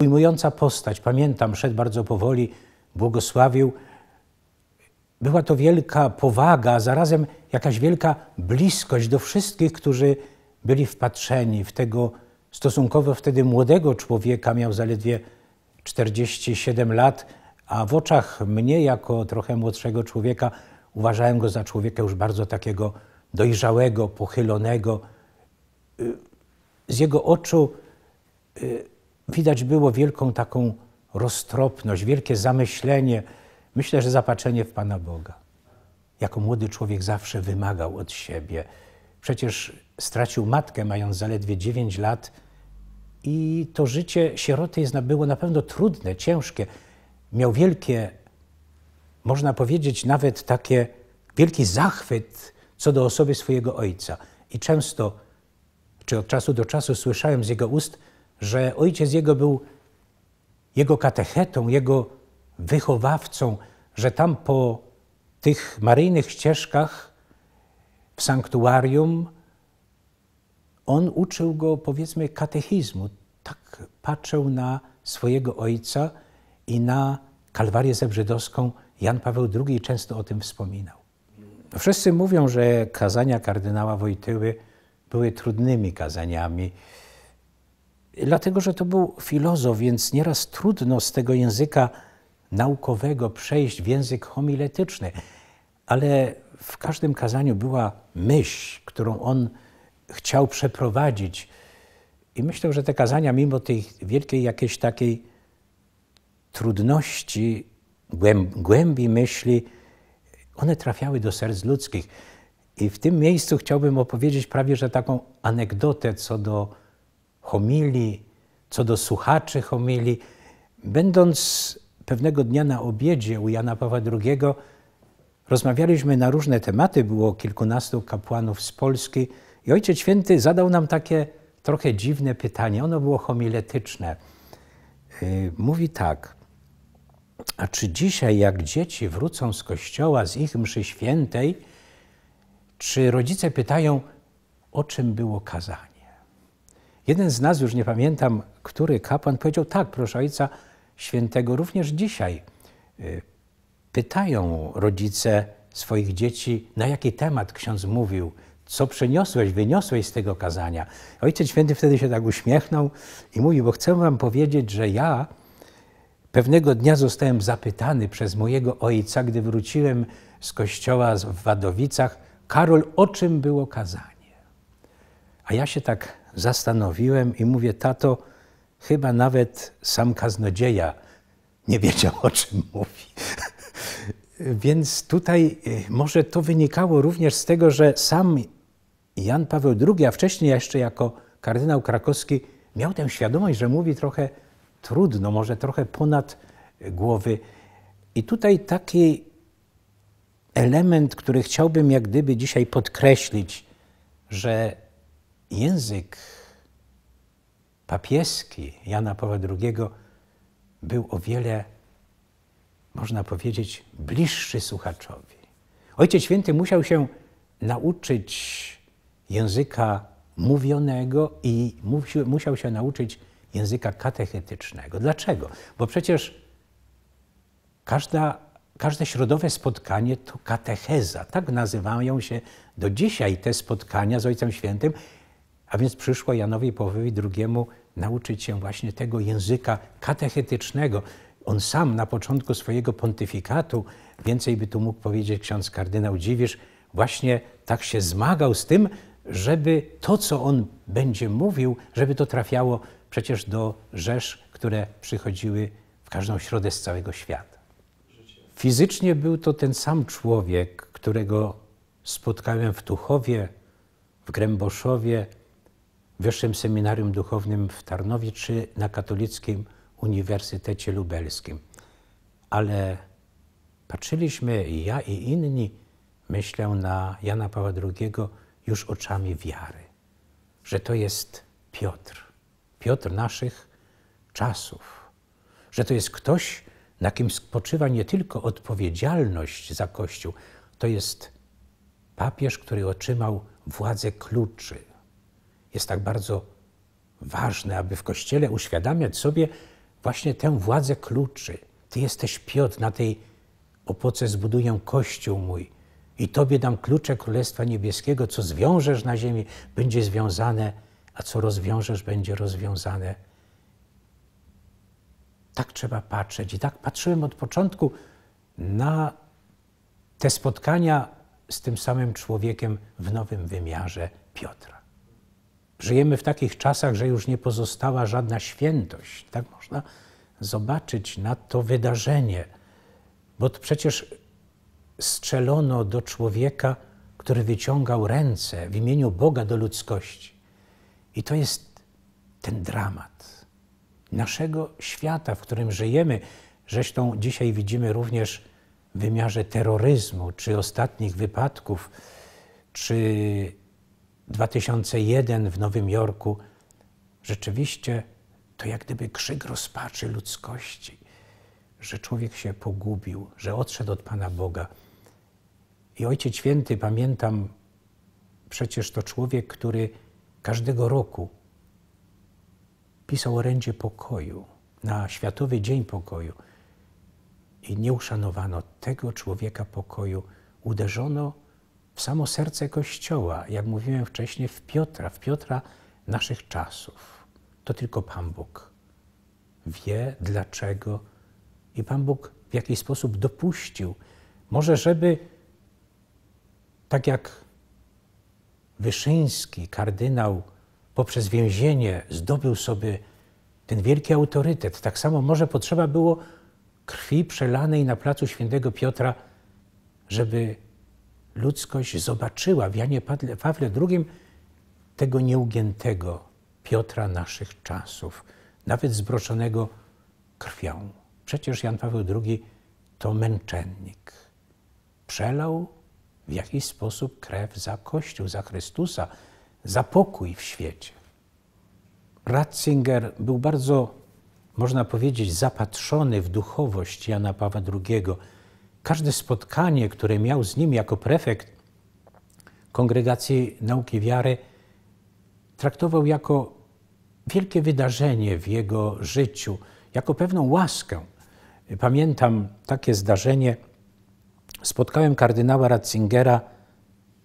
ujmująca postać. Pamiętam, szedł bardzo powoli, błogosławił. Była to wielka powaga, a zarazem jakaś wielka bliskość do wszystkich, którzy byli wpatrzeni w tego stosunkowo wtedy młodego człowieka, miał zaledwie 47 lat, a w oczach mnie, jako trochę młodszego człowieka, uważałem go za człowieka już bardzo takiego dojrzałego, pochylonego. Y, z jego oczu y, Widać było wielką taką roztropność, wielkie zamyślenie, myślę, że zapatrzenie w Pana Boga. Jako młody człowiek zawsze wymagał od siebie. Przecież stracił matkę, mając zaledwie 9 lat, i to życie sieroty jest, było na pewno trudne, ciężkie. Miał wielkie, można powiedzieć, nawet takie wielki zachwyt co do osoby swojego ojca. I często, czy od czasu do czasu słyszałem z jego ust, że ojciec jego był jego katechetą, jego wychowawcą, że tam po tych maryjnych ścieżkach w sanktuarium on uczył go, powiedzmy, katechizmu. Tak patrzył na swojego ojca i na Kalwarię Zebrzydowską. Jan Paweł II często o tym wspominał. No, wszyscy mówią, że kazania kardynała Wojtyły były trudnymi kazaniami. Dlatego, że to był filozof, więc nieraz trudno z tego języka naukowego przejść w język homiletyczny, ale w każdym kazaniu była myśl, którą on chciał przeprowadzić. I myślę, że te kazania, mimo tej wielkiej jakiejś takiej trudności, głębi myśli, one trafiały do serc ludzkich. I w tym miejscu chciałbym opowiedzieć prawie, że taką anegdotę co do homilii, co do słuchaczy homilii. Będąc pewnego dnia na obiedzie u Jana Pawła II, rozmawialiśmy na różne tematy, było kilkunastu kapłanów z Polski i Ojciec Święty zadał nam takie trochę dziwne pytanie, ono było homiletyczne. Y, mówi tak, a czy dzisiaj jak dzieci wrócą z kościoła, z ich mszy świętej, czy rodzice pytają, o czym było kazanie? Jeden z nas, już nie pamiętam, który kapłan, powiedział tak, proszę Ojca Świętego, również dzisiaj y, pytają rodzice swoich dzieci, na jaki temat ksiądz mówił, co przyniosłeś, wyniosłeś z tego kazania. Ojciec Święty wtedy się tak uśmiechnął i mówi, bo chcę wam powiedzieć, że ja pewnego dnia zostałem zapytany przez mojego ojca, gdy wróciłem z kościoła w Wadowicach, Karol, o czym było kazanie? A ja się tak zastanowiłem i mówię, tato, chyba nawet sam kaznodzieja nie wiedział, o czym mówi. Więc tutaj y, może to wynikało również z tego, że sam Jan Paweł II, a wcześniej jeszcze jako kardynał krakowski, miał tę świadomość, że mówi trochę trudno, może trochę ponad głowy. I tutaj taki element, który chciałbym jak gdyby dzisiaj podkreślić, że język papieski Jana Pawła II był o wiele, można powiedzieć, bliższy słuchaczowi. Ojciec Święty musiał się nauczyć języka mówionego i musiał się nauczyć języka katechetycznego. Dlaczego? Bo przecież każda, każde środowe spotkanie to katecheza. Tak nazywają się do dzisiaj te spotkania z Ojcem Świętym, a więc przyszło Janowi Pawłowi II nauczyć się właśnie tego języka katechetycznego. On sam na początku swojego pontyfikatu, więcej by tu mógł powiedzieć ksiądz kardynał Dziwisz, właśnie tak się zmagał z tym, żeby to, co on będzie mówił, żeby to trafiało przecież do rzesz, które przychodziły w każdą środę z całego świata. Fizycznie był to ten sam człowiek, którego spotkałem w Tuchowie, w Gręboszowie, Wyższym Seminarium Duchownym w Tarnowie czy na Katolickim Uniwersytecie Lubelskim. Ale patrzyliśmy i ja i inni, myślę na Jana Pawła II już oczami wiary, że to jest Piotr, Piotr naszych czasów, że to jest ktoś, na kim spoczywa nie tylko odpowiedzialność za Kościół, to jest papież, który otrzymał władzę kluczy jest tak bardzo ważne, aby w Kościele uświadamiać sobie właśnie tę władzę kluczy. Ty jesteś Piotr, na tej opoce zbuduję Kościół mój i Tobie dam klucze Królestwa Niebieskiego. Co zwiążesz na ziemi, będzie związane, a co rozwiążesz, będzie rozwiązane. Tak trzeba patrzeć i tak patrzyłem od początku na te spotkania z tym samym człowiekiem w nowym wymiarze Piotra. Żyjemy w takich czasach, że już nie pozostała żadna świętość. Tak można zobaczyć na to wydarzenie, bo to przecież strzelono do człowieka, który wyciągał ręce w imieniu Boga do ludzkości. I to jest ten dramat naszego świata, w którym żyjemy. Zresztą dzisiaj widzimy również w wymiarze terroryzmu, czy ostatnich wypadków, czy 2001 w Nowym Jorku, rzeczywiście to jak gdyby krzyk rozpaczy ludzkości, że człowiek się pogubił, że odszedł od Pana Boga. I Ojciec Święty, pamiętam, przecież to człowiek, który każdego roku pisał orędzie pokoju, na Światowy Dzień Pokoju. I nie uszanowano tego człowieka pokoju. Uderzono w samo serce Kościoła, jak mówiłem wcześniej, w Piotra, w Piotra naszych czasów. To tylko Pan Bóg wie dlaczego i Pan Bóg w jakiś sposób dopuścił, może żeby tak jak Wyszyński, kardynał, poprzez więzienie zdobył sobie ten wielki autorytet. Tak samo może potrzeba było krwi przelanej na placu świętego Piotra, żeby ludzkość zobaczyła w Janie Pawle II tego nieugiętego Piotra naszych czasów, nawet zbroczonego krwią. Przecież Jan Paweł II to męczennik. Przelał w jakiś sposób krew za Kościół, za Chrystusa, za pokój w świecie. Ratzinger był bardzo, można powiedzieć, zapatrzony w duchowość Jana Pawła II Każde spotkanie, które miał z nim jako prefekt Kongregacji Nauki Wiary, traktował jako wielkie wydarzenie w jego życiu, jako pewną łaskę. Pamiętam takie zdarzenie. Spotkałem kardynała Ratzingera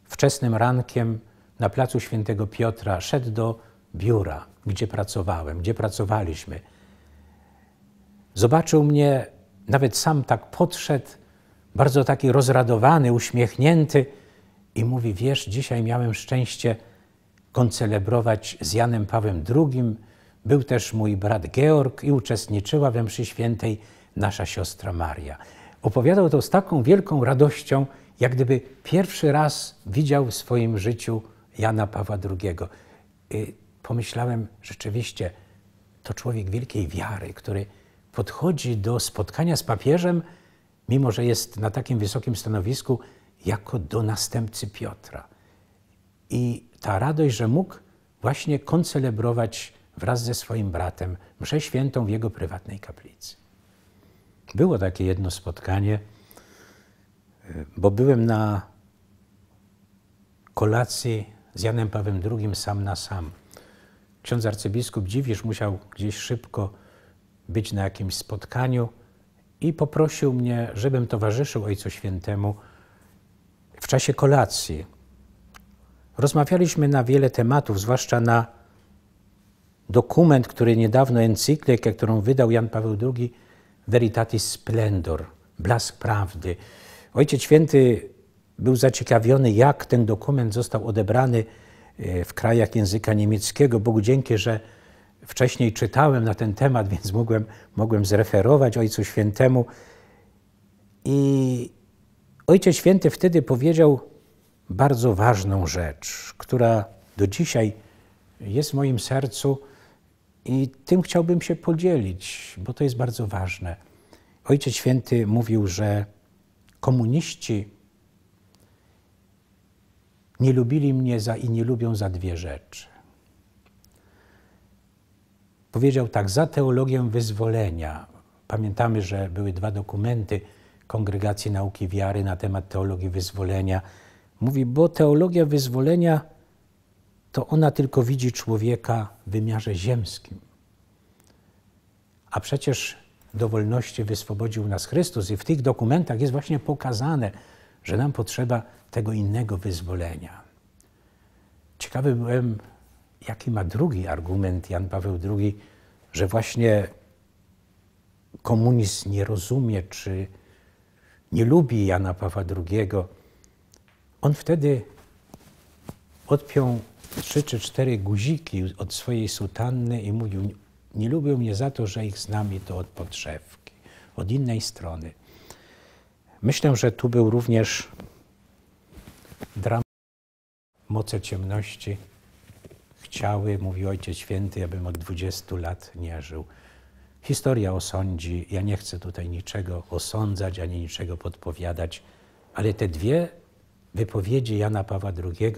wczesnym rankiem na placu Świętego Piotra. Szedł do biura, gdzie pracowałem, gdzie pracowaliśmy. Zobaczył mnie, nawet sam tak podszedł bardzo taki rozradowany, uśmiechnięty i mówi: Wiesz, dzisiaj miałem szczęście koncelebrować z Janem Pawłem II. Był też mój brat Georg i uczestniczyła we mszy świętej nasza siostra Maria. Opowiadał to z taką wielką radością, jak gdyby pierwszy raz widział w swoim życiu Jana Pawła II. I y, pomyślałem rzeczywiście, to człowiek wielkiej wiary, który podchodzi do spotkania z papieżem mimo że jest na takim wysokim stanowisku, jako do następcy Piotra. I ta radość, że mógł właśnie koncelebrować wraz ze swoim bratem mszę świętą w jego prywatnej kaplicy. Było takie jedno spotkanie, y, bo byłem na kolacji z Janem Pawłem II sam na sam. Ksiądz arcybiskup Dziwisz musiał gdzieś szybko być na jakimś spotkaniu, i poprosił mnie, żebym towarzyszył Ojcu Świętemu w czasie kolacji. Rozmawialiśmy na wiele tematów, zwłaszcza na dokument, który niedawno, encyklikę, którą wydał Jan Paweł II, Veritatis Splendor, Blask Prawdy. Ojciec Święty był zaciekawiony, jak ten dokument został odebrany e, w krajach języka niemieckiego. Bogu dzięki, że wcześniej czytałem na ten temat, więc mogłem, mogłem zreferować Ojcu Świętemu. I Ojciec Święty wtedy powiedział bardzo ważną rzecz, która do dzisiaj jest w moim sercu i tym chciałbym się podzielić, bo to jest bardzo ważne. Ojciec Święty mówił, że komuniści nie lubili mnie za i nie lubią za dwie rzeczy. Powiedział tak, za teologię wyzwolenia. Pamiętamy, że były dwa dokumenty Kongregacji Nauki Wiary na temat teologii wyzwolenia. Mówi, bo teologia wyzwolenia to ona tylko widzi człowieka w wymiarze ziemskim. A przecież do wolności wyswobodził nas Chrystus i w tych dokumentach jest właśnie pokazane, że nam potrzeba tego innego wyzwolenia. Ciekawy byłem jaki ma drugi argument Jan Paweł II, że właśnie komunizm nie rozumie czy nie lubi Jana Pawła II, on wtedy odpiął trzy czy cztery guziki od swojej sutanny i mówił, nie lubią mnie za to, że ich z nami to od podszewki, od innej strony. Myślę, że tu był również dramat moce ciemności, chciały, mówi Ojciec Święty, ja bym od 20 lat nie żył. Historia osądzi, ja nie chcę tutaj niczego osądzać ani niczego podpowiadać, ale te dwie wypowiedzi Jana Pawła II,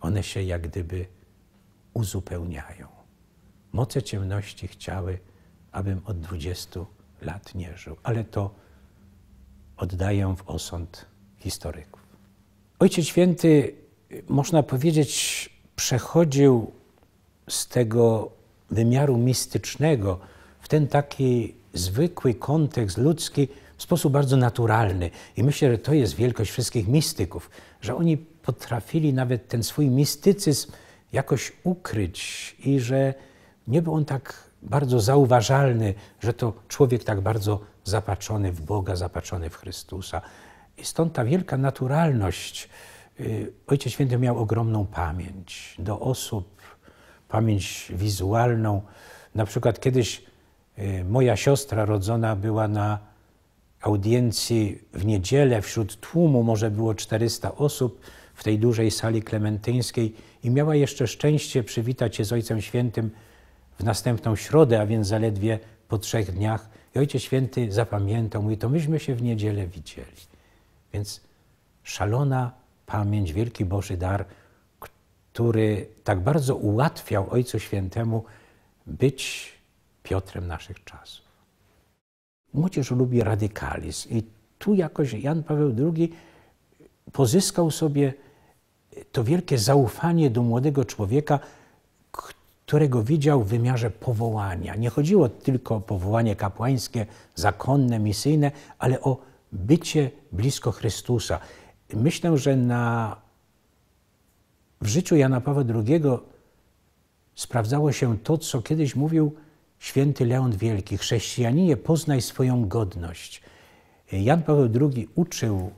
one się jak gdyby uzupełniają. Moce ciemności chciały, abym od 20 lat nie żył, ale to oddaję w osąd historyków. Ojciec Święty, można powiedzieć, przechodził z tego wymiaru mistycznego w ten taki zwykły kontekst ludzki w sposób bardzo naturalny. I myślę, że to jest wielkość wszystkich mistyków, że oni potrafili nawet ten swój mistycyzm jakoś ukryć i że nie był on tak bardzo zauważalny, że to człowiek tak bardzo zapaczony w Boga, zapaczony w Chrystusa. I stąd ta wielka naturalność Y, Ojciec Święty miał ogromną pamięć do osób, pamięć wizualną. Na przykład kiedyś y, moja siostra rodzona była na audiencji w niedzielę wśród tłumu, może było 400 osób w tej dużej sali klementyńskiej i miała jeszcze szczęście przywitać się z Ojcem Świętym w następną środę, a więc zaledwie po trzech dniach. I Ojciec Święty zapamiętał, mówi, to myśmy się w niedzielę widzieli. Więc szalona pamięć, wielki Boży dar, który tak bardzo ułatwiał Ojcu Świętemu być Piotrem naszych czasów. Młodzież lubi radykalizm i tu jakoś Jan Paweł II pozyskał sobie to wielkie zaufanie do młodego człowieka, którego widział w wymiarze powołania. Nie chodziło tylko o powołanie kapłańskie, zakonne, misyjne, ale o bycie blisko Chrystusa myślę, że na, w życiu Jana Pawła II sprawdzało się to, co kiedyś mówił święty Leon Wielki. Chrześcijaninie, poznaj swoją godność. Jan Paweł II uczył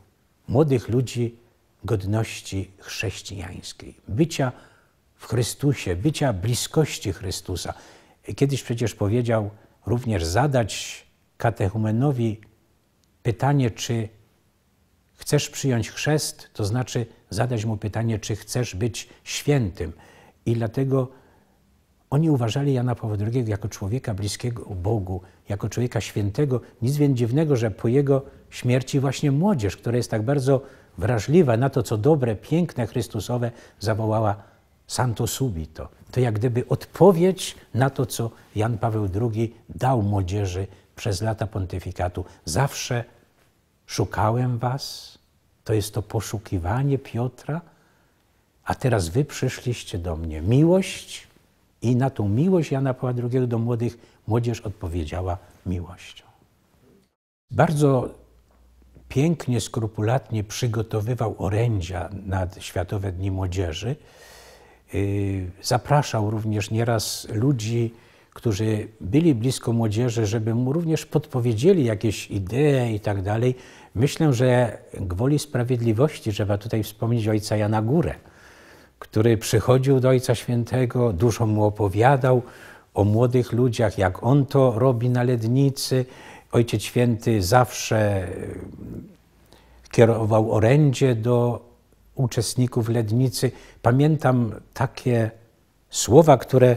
młodych ludzi godności chrześcijańskiej, bycia w Chrystusie, bycia bliskości Chrystusa. Kiedyś przecież powiedział również zadać katechumenowi pytanie, czy Chcesz przyjąć chrzest, to znaczy zadać mu pytanie, czy chcesz być świętym. I dlatego oni uważali Jana Pawła II jako człowieka bliskiego Bogu, jako człowieka świętego. Nic więc dziwnego, że po jego śmierci właśnie młodzież, która jest tak bardzo wrażliwa na to, co dobre, piękne, Chrystusowe, zawołała Santo Subito. To jak gdyby odpowiedź na to, co Jan Paweł II dał młodzieży przez lata pontyfikatu. Zawsze Szukałem was, to jest to poszukiwanie Piotra, a teraz wy przyszliście do mnie. Miłość i na tą miłość Jana Pawła II do młodych młodzież odpowiedziała miłością. Bardzo pięknie, skrupulatnie przygotowywał orędzia na Światowe Dni Młodzieży. Yy, zapraszał również nieraz ludzi, którzy byli blisko młodzieży, żeby mu również podpowiedzieli jakieś idee i tak dalej. Myślę, że gwoli sprawiedliwości trzeba tutaj wspomnieć ojca Jana Górę, który przychodził do Ojca Świętego, dużo mu opowiadał o młodych ludziach, jak on to robi na lednicy. Ojciec Święty zawsze e, kierował orędzie do uczestników lednicy. Pamiętam takie słowa, które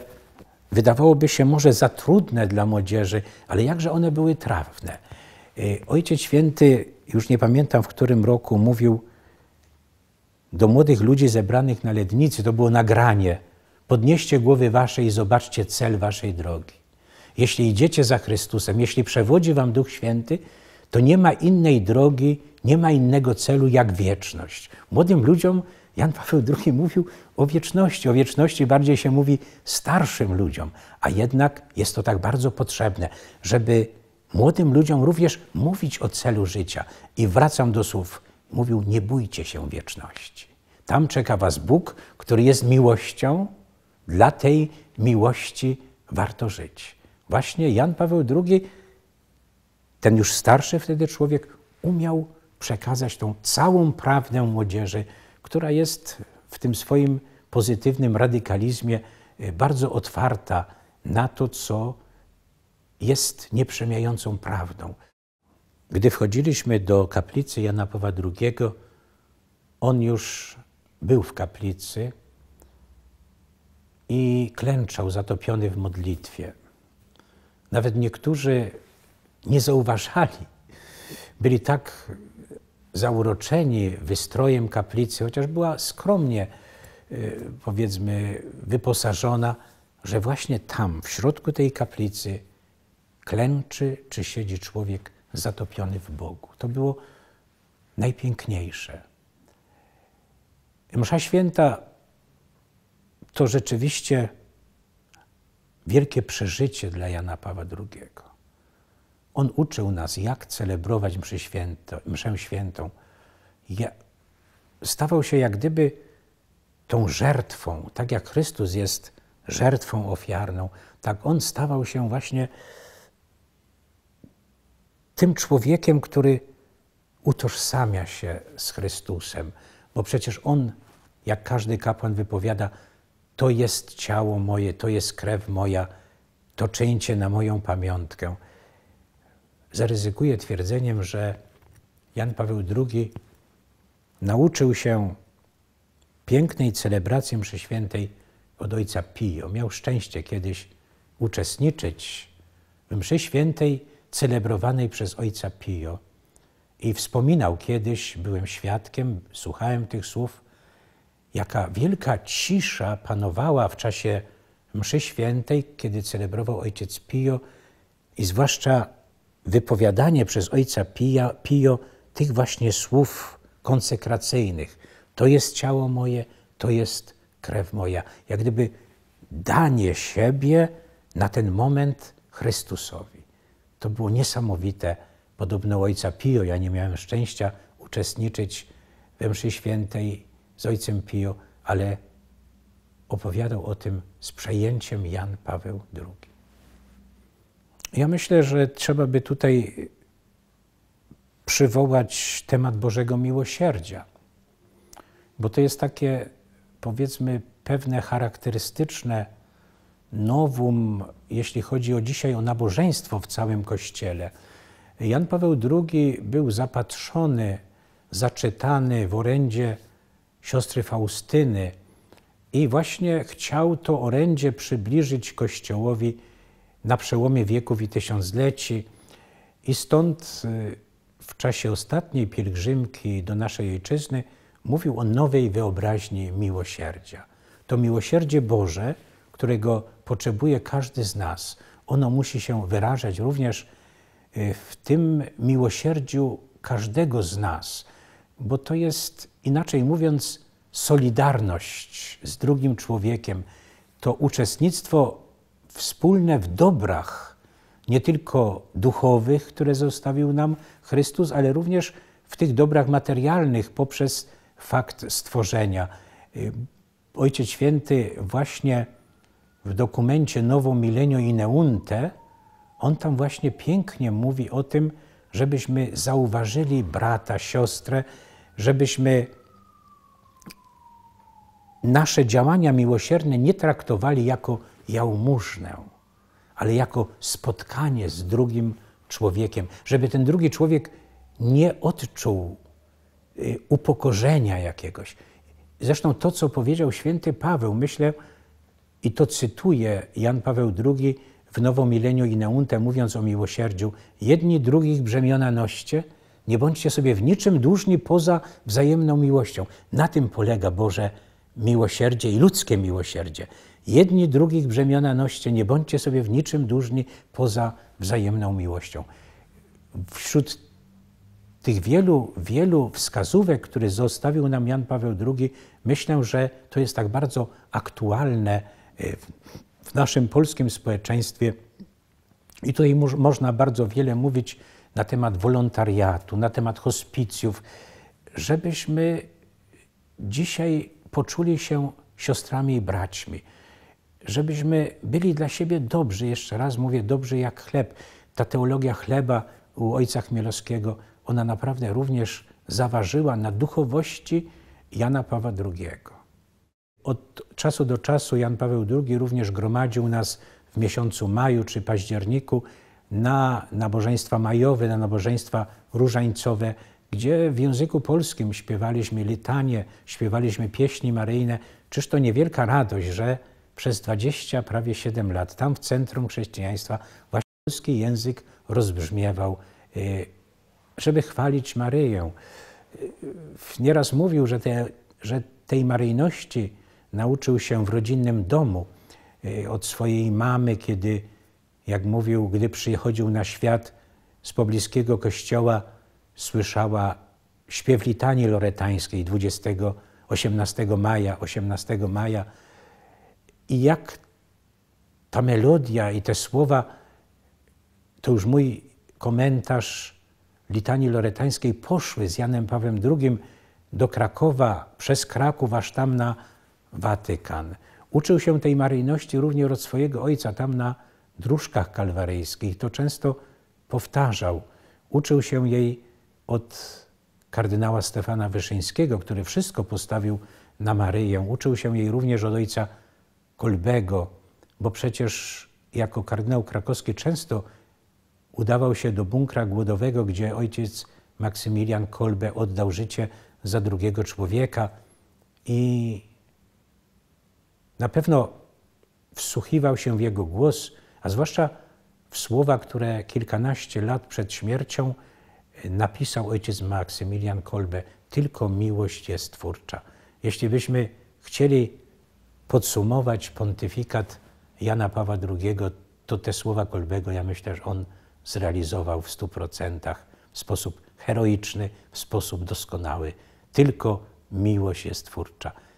wydawałoby się może za trudne dla młodzieży, ale jakże one były trawne. Y, Ojciec Święty, już nie pamiętam w którym roku, mówił do młodych ludzi zebranych na lednicy, to było nagranie, podnieście głowy wasze i zobaczcie cel waszej drogi. Jeśli idziecie za Chrystusem, jeśli przewodzi wam Duch Święty, to nie ma innej drogi, nie ma innego celu jak wieczność. Młodym ludziom Jan Paweł II mówił o wieczności. O wieczności bardziej się mówi starszym ludziom, a jednak jest to tak bardzo potrzebne, żeby młodym ludziom również mówić o celu życia. I wracam do słów. Mówił: Nie bójcie się wieczności. Tam czeka Was Bóg, który jest miłością. Dla tej miłości warto żyć. Właśnie Jan Paweł II, ten już starszy wtedy człowiek, umiał przekazać tą całą prawdę młodzieży która jest w tym swoim pozytywnym radykalizmie e, bardzo otwarta na to, co jest nieprzemijającą prawdą. Gdy wchodziliśmy do kaplicy Jana Pawła II, on już był w kaplicy i klęczał zatopiony w modlitwie. Nawet niektórzy nie zauważali, byli tak zauroczeni wystrojem kaplicy, chociaż była skromnie, e, powiedzmy, wyposażona, że właśnie tam, w środku tej kaplicy, klęczy czy siedzi człowiek zatopiony w Bogu. To było najpiękniejsze. Msza święta to rzeczywiście wielkie przeżycie dla Jana Pawła II. On uczył nas, jak celebrować mszę, mszę świętą. Ja, stawał się jak gdyby tą żertwą, tak jak Chrystus jest żertwą ofiarną, tak on stawał się właśnie tym człowiekiem, który utożsamia się z Chrystusem, bo przecież on, jak każdy kapłan wypowiada, to jest ciało moje, to jest krew moja, to czyńcie na moją pamiątkę zaryzykuję twierdzeniem, że Jan Paweł II nauczył się pięknej celebracji mszy świętej od ojca Pio. Miał szczęście kiedyś uczestniczyć w mszy świętej celebrowanej przez ojca Pio. I wspominał kiedyś, byłem świadkiem, słuchałem tych słów, jaka wielka cisza panowała w czasie mszy świętej, kiedy celebrował ojciec Pio i zwłaszcza wypowiadanie przez ojca Pia, Pio tych właśnie słów konsekracyjnych. To jest ciało moje, to jest krew moja. Jak gdyby danie siebie na ten moment Chrystusowi. To było niesamowite. Podobno ojca Pio, ja nie miałem szczęścia uczestniczyć we mszy świętej z ojcem Pio, ale opowiadał o tym z przejęciem Jan Paweł II. Ja myślę, że trzeba by tutaj przywołać temat Bożego Miłosierdzia, bo to jest takie, powiedzmy, pewne charakterystyczne nowum, jeśli chodzi o dzisiaj o nabożeństwo w całym Kościele. Jan Paweł II był zapatrzony, zaczytany w orędzie siostry Faustyny i właśnie chciał to orędzie przybliżyć Kościołowi na przełomie wieków i tysiącleci. I stąd y, w czasie ostatniej pielgrzymki do naszej ojczyzny mówił o nowej wyobraźni miłosierdzia. To miłosierdzie Boże, którego potrzebuje każdy z nas, ono musi się wyrażać również y, w tym miłosierdziu każdego z nas, bo to jest, inaczej mówiąc, solidarność z drugim człowiekiem. To uczestnictwo wspólne w dobrach, nie tylko duchowych, które zostawił nam Chrystus, ale również w tych dobrach materialnych poprzez fakt stworzenia. Y, Ojciec Święty właśnie w dokumencie Nowo Milenio Neunte, on tam właśnie pięknie mówi o tym, żebyśmy zauważyli brata, siostrę, żebyśmy nasze działania miłosierne nie traktowali jako jałmużnę, ale jako spotkanie z drugim człowiekiem, żeby ten drugi człowiek nie odczuł y, upokorzenia jakiegoś. Zresztą to, co powiedział święty Paweł, myślę, i to cytuje Jan Paweł II w Nowomileniu i Neunte, mówiąc o miłosierdziu, jedni drugich brzemiona noście, nie bądźcie sobie w niczym dłużni poza wzajemną miłością. Na tym polega Boże miłosierdzie i ludzkie miłosierdzie. Jedni drugich brzemiona noście, nie bądźcie sobie w niczym dłużni poza wzajemną miłością. Wśród tych wielu, wielu wskazówek, które zostawił nam Jan Paweł II, myślę, że to jest tak bardzo aktualne e, w naszym polskim społeczeństwie. I tutaj można bardzo wiele mówić na temat wolontariatu, na temat hospicjów, żebyśmy dzisiaj poczuli się siostrami i braćmi żebyśmy byli dla siebie dobrzy, jeszcze raz mówię, dobrzy jak chleb. Ta teologia chleba u ojca Chmielowskiego, ona naprawdę również zaważyła na duchowości Jana Pawła II. Od czasu do czasu Jan Paweł II również gromadził nas w miesiącu maju czy październiku na nabożeństwa majowe, na nabożeństwa różańcowe, gdzie w języku polskim śpiewaliśmy litanie, śpiewaliśmy pieśni maryjne. Czyż to niewielka radość, że przez 20, prawie 7 lat. Tam w centrum chrześcijaństwa właśnie polski język rozbrzmiewał, y, żeby chwalić Maryję. Y, y, nieraz mówił, że, te, że tej maryjności nauczył się w rodzinnym domu od swojej mamy, kiedy, jak mówił, gdy przychodził na świat z pobliskiego kościoła, słyszała śpiew litanii loretańskiej 20, 18 maja, 18 maja i jak ta melodia i te słowa, to już mój komentarz Litanii Loretańskiej poszły z Janem Pawłem II do Krakowa, przez Kraków, aż tam na Watykan. Uczył się tej maryjności również od swojego ojca, tam na dróżkach kalwaryjskich. To często powtarzał. Uczył się jej od kardynała Stefana Wyszyńskiego, który wszystko postawił na Maryję. Uczył się jej również od ojca Kolbego, bo przecież jako kardynał krakowski często udawał się do bunkra głodowego, gdzie ojciec Maksymilian Kolbe oddał życie za drugiego człowieka i na pewno wsłuchiwał się w jego głos, a zwłaszcza w słowa, które kilkanaście lat przed śmiercią napisał ojciec Maksymilian Kolbe. Tylko miłość jest twórcza. Jeśli byśmy chcieli podsumować pontyfikat Jana Pawła II, to te słowa Kolbego, ja myślę, że on zrealizował w 100% w sposób heroiczny, w sposób doskonały. Tylko miłość jest twórcza.